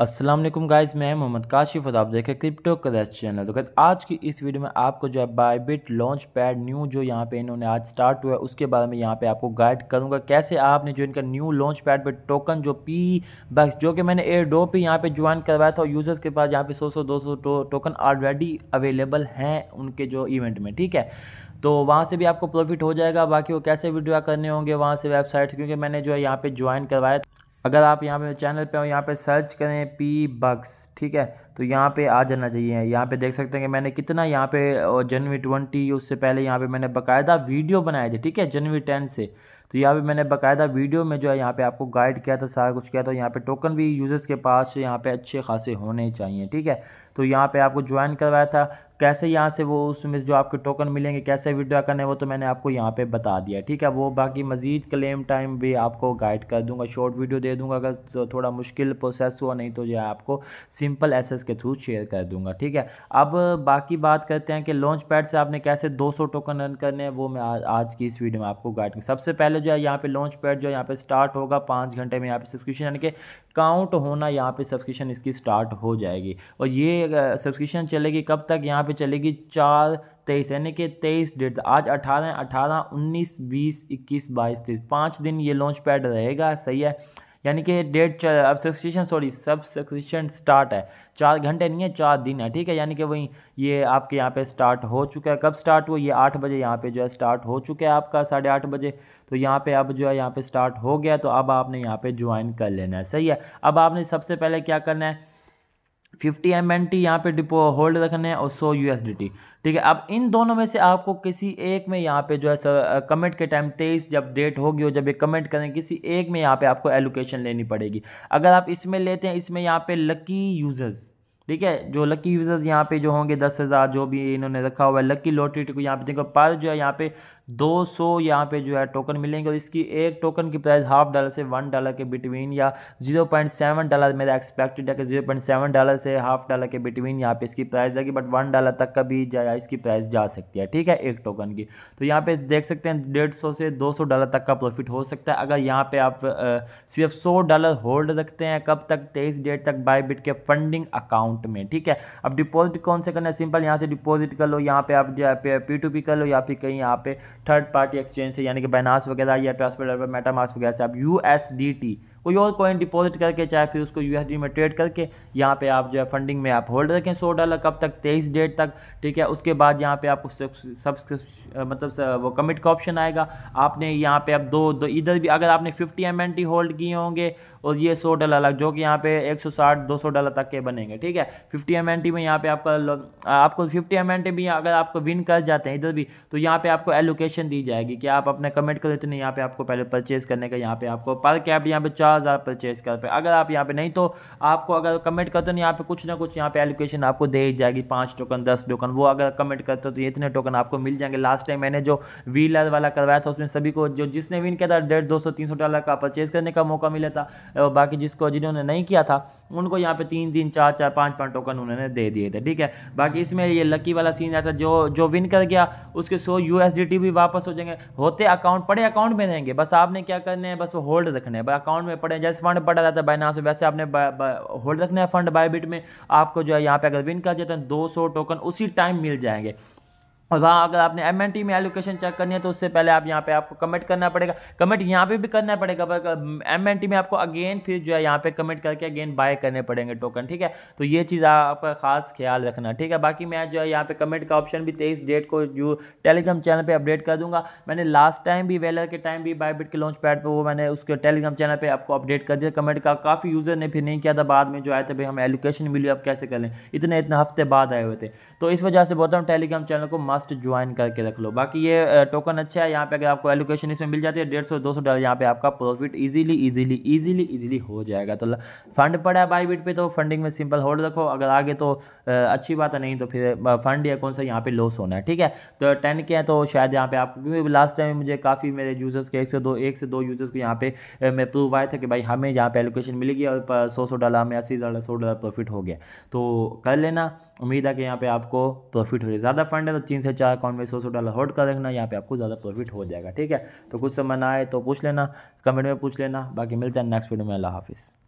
Aslam guys मैं मोहम्मद काशिफ और आप देख रहे क्रिप्टो क्रैश चैनल तो गैस आज की इस वीडियो में आपको जो है बाइबिट लॉन्च पैड न्यू जो यहाँ पे इन्होंने आज स्टार्ट हुआ है उसके बारे में यहाँ पे आपको गाइड करूँगा कैसे आपने जो इनका न्यू लॉन्च पैड पर टोकन जो पी बक्स जो कि मैंने एयर डो पे यहाँ पे ज्वाइन करवाया था और यूज़र्स के पास यहाँ पे सौ सौ दो सौ टोकन ऑलरेडी अवेलेबल हैं उनके जो इवेंट में ठीक है तो वहाँ से भी आपको प्रॉफिट हो जाएगा बाकी वो कैसे विड्रा करने होंगे वहाँ से वेबसाइट क्योंकि मैंने जो है यहाँ पे ज्वाइन करवाया अगर आप यहाँ पे चैनल पे हो यहाँ पे सर्च करें पी बग्स ठीक है तो यहाँ पे आ जाना चाहिए यहाँ पे देख सकते हैं कि मैंने कितना यहाँ पे जनवरी ट्वेंटी उससे पहले यहाँ पे मैंने बकायदा वीडियो बनाए थे ठीक है जनवरी टेन से तो यहाँ पे मैंने बकायदा वीडियो में जो है यहाँ पे आपको गाइड किया था सारा कुछ किया था यहाँ पे टोकन भी यूज़र्स के पास यहाँ पे अच्छे खासे होने चाहिए ठीक है तो यहाँ पे आपको ज्वाइन करवाया था कैसे यहाँ से वो उसमें जो आपके टोकन मिलेंगे कैसे विड्रा करने वो तो मैंने आपको यहाँ पे बता दिया ठीक है वो बाकी मज़ीद क्लेम टाइम भी आपको गाइड कर दूंगा शॉर्ट वीडियो दे दूंगा अगर थोड़ा मुश्किल प्रोसेस हुआ नहीं तो जो है आपको सिंपल एसेस के थ्रू शेयर कर दूंगा ठीक है अब बाकी बात करते हैं कि लॉन्च पैड से आपने कैसे 200 टोकन रन करने हैं वो मैं आज, आज की इस वीडियो में आपको गाइड करूँ सबसे पहले जो है यहाँ पे लॉन्च पैड जो है यहाँ पे स्टार्ट होगा पाँच घंटे में यहाँ पे सब्सक्रिप्शन यानी कि काउंट होना यहाँ पे सब्सक्रिप्शन इसकी स्टार्ट हो जाएगी और ये सब्सक्रिप्शन चलेगी कब तक यहाँ पर चलेगी चार तेईस यानी कि तेईस डेट आज अठारह अठारह उन्नीस बीस इक्कीस बाईस तेईस पाँच दिन ये लॉन्च पैड रहेगा सही है यानी कि डेट अब सब्सक्रिप्शन सॉरी सब स्टार्ट है चार घंटे नहीं है चार दिन है ठीक है यानी कि वहीं ये आपके यहाँ पे स्टार्ट हो चुका है कब स्टार्ट हुआ ये आठ बजे यहाँ पे जो है स्टार्ट हो चुका है आपका साढ़े आठ बजे तो यहाँ पे अब जो है यहाँ पे स्टार्ट हो गया तो अब आपने यहाँ पे ज्वाइन कर लेना है सही है अब आपने सबसे पहले क्या करना है फिफ्टी एम एन टी यहाँ पर डिपो होल्ड रखने हैं और सौ यू एस डी टी ठीक है अब इन दोनों में से आपको किसी एक में यहाँ पे जो है कमेंट के टाइम तेईस जब डेट होगी और जब ये कमेंट करें किसी एक में यहाँ पे आपको एलोकेशन लेनी पड़ेगी अगर आप इसमें लेते हैं इसमें यहाँ पे लकी यूजर्स ठीक है जो लकी यूज़र्स यहाँ पे जो होंगे दस हज़ार जो भी इन्होंने रखा हुआ है लकी लॉटरी को यहाँ पे देखो पर जो है यहाँ पे 200 सौ यहाँ पे जो है टोकन मिलेंगे और इसकी एक टोकन की प्राइस हाफ डॉलर से वन डॉलर के बिटवीन या 0.7 डॉलर मेरा एक्सपेक्टेड है कि सेवन डॉलर से हाफ डॉलर के बिटवीन यहाँ पे इसकी प्राइस जाएगी बट वन डॉलर तक का भी जाए इसकी प्राइस जा सकती है ठीक है एक टोकन की तो यहाँ पे देख सकते हैं डेढ़ सौ से दो सौ डॉलर तक का प्रॉफिट हो सकता है अगर यहाँ पे आप सिर्फ सौ डॉलर होल्ड रखते हैं कब तक तेईस डेट तक बिट के फंडिंग अकाउंट अकाउंट में ठीक है अब डिपॉजिट कौन से करना है सिंपल यहाँ से डिपॉजिट कर लो यहाँ पे आप जो है पी टू पी कर लो या फिर कहीं यहाँ पे थर्ड पार्टी एक्सचेंज से यानी कि बैनास वगैरह या ट्रांसफर मेटामास वगैरह से आप यू कोई और कॉइन डिपॉजिट करके चाहे फिर उसको यू में ट्रेड करके यहाँ पे आप जो है फंडिंग में आप होल्ड रखें सौ डॉलर कब तक तेईस डेट तक ठीक है उसके बाद यहाँ पे आपको सब्सक्रिप्शन मतलब वो कमिट का ऑप्शन आएगा आपने यहाँ पे आप दो दो इधर भी अगर आपने फिफ्टी एम होल्ड किए होंगे और ये सौ डॉलर अलग जो कि यहाँ पे एक सौ साठ दो सौ डॉलर तक के बनेंगे ठीक है है फिफ्टी एम में यहाँ पे आपका आपको फिफ्टी एम भी अगर आपको विन कर जाते हैं इधर भी तो यहाँ पे आपको एलोकेशन दी जाएगी कि आप अपने कमेंट देते हैं यहाँ पे आपको पहले परचेज करने का यहाँ पे आपको पर कैप यहाँ पे चार हज़ार परचेज कर पे अगर आप यहाँ पे नहीं तो आपको अगर कमेंट करते हैं यहाँ पे कुछ ना कुछ यहाँ पे एलोकेशन आपको दे जाएगी पाँच टोकन दस टोकन वो अगर कमेंट करते हो तो इतने टोकन आपको मिल जाएंगे लास्ट टाइम मैंने जो व्हीलर वाला करवाया था उसमें सभी को जो जिसने विन किया था डेढ़ दो सौ तीन सौ डॉलर का परचेज करने का मौका मिला था बाकी जिसको जिन्होंने नहीं किया था उनको यहाँ पे तीन दिन चार चार पाँच पाँच पाँच टोकन उन्होंने दे दिए थे ठीक है बाकी इसमें ये लकी वाला सीन आता जो जो विन कर गया उसके सो यू भी वापस हो जाएंगे होते अकाउंट पड़े अकाउंट में रहेंगे बस आपने क्या करने हैं बस वो होल्ड रखने हैं अकाउंट में पड़े जैसे फंड पड़ा जाता है बाइनास वैसे आपने होल्ड रखना है फंड बायबिट में आपको जो है यहाँ पे अगर विन कर जाते हैं दो टोकन उसी टाइम मिल जाएंगे और वहाँ अगर आपने एम एन टी में एलोकेशन चेक करनी है तो उससे पहले आप यहाँ पे आपको कमेंट करना पड़ेगा कमेंट यहाँ पे भी करना पड़ेगा पर एम में आपको अगेन फिर जो है यहाँ पे कमेंट करके अगेन बाय करने पड़ेंगे टोकन ठीक है तो ये चीज़ आपका खास ख्याल रखना ठीक है बाकी मैं जो है यहाँ पे कमेंट का ऑप्शन भी तेईस डेट को जो टेलीग्राम चैनल पर अपडेट कर दूंगा मैंने लास्ट टाइम भी वेलर के टाइम भी बायबिट के लॉन्च पैड पर वो मैंने उसके टेलीग्राम चैनल पर आपको अपडेट कर दिया कमेंट का काफ़ी यूज़र ने फिर नहीं किया था बाद में जो आए थे भाई हम एलोकेशन मिली अब कैसे कर लें इतने इतने हफ्ते बाद आए हुए थे तो इस वजह से बोलता हूँ टेलीग्राम चैनल को मस्त मस्ट ज्वाइन करके रख लो बाकी ये टोकन अच्छा है यहाँ पे अगर आपको एलोकेशन इसमें मिल जाती है डेढ़ सौ दो सौ डॉलर यहाँ पे आपका profit easily easily easily easily हो जाएगा तो फंड पड़ा है बाई बिट पे तो फंडिंग में सिंपल होल्ड रखो अगर आगे तो अच्छी बात है नहीं तो फिर फंड या कौन सा यहाँ पे लॉस होना है ठीक है तो टेन के हैं तो शायद यहाँ पे आपको क्योंकि लास्ट टाइम मुझे काफ़ी मेरे यूज़र्स के एक से दो एक से दो यूज़र्स को यहाँ पे मैं प्रूव आया था कि भाई हमें यहाँ पे एलोकेशन मिलेगी और सौ सौ डॉलर हमें अस्सी डॉलर सौ डॉलर प्रॉफिट हो गया तो कर लेना उम्मीद है कि यहाँ पे आपको प्रॉफिट हो जाए ज़्यादा फंड है तो चीन से चार अकाउंट में सौ सौ डॉलर होल्ड कर देखना यहाँ पे आपको ज़्यादा प्रॉफिट हो जाएगा ठीक है तो कुछ समय ना आए तो पूछ लेना कमेंट में पूछ लेना बाकी मिलते हैं नेक्स्ट वीडियो में अल्लाह हाफिज़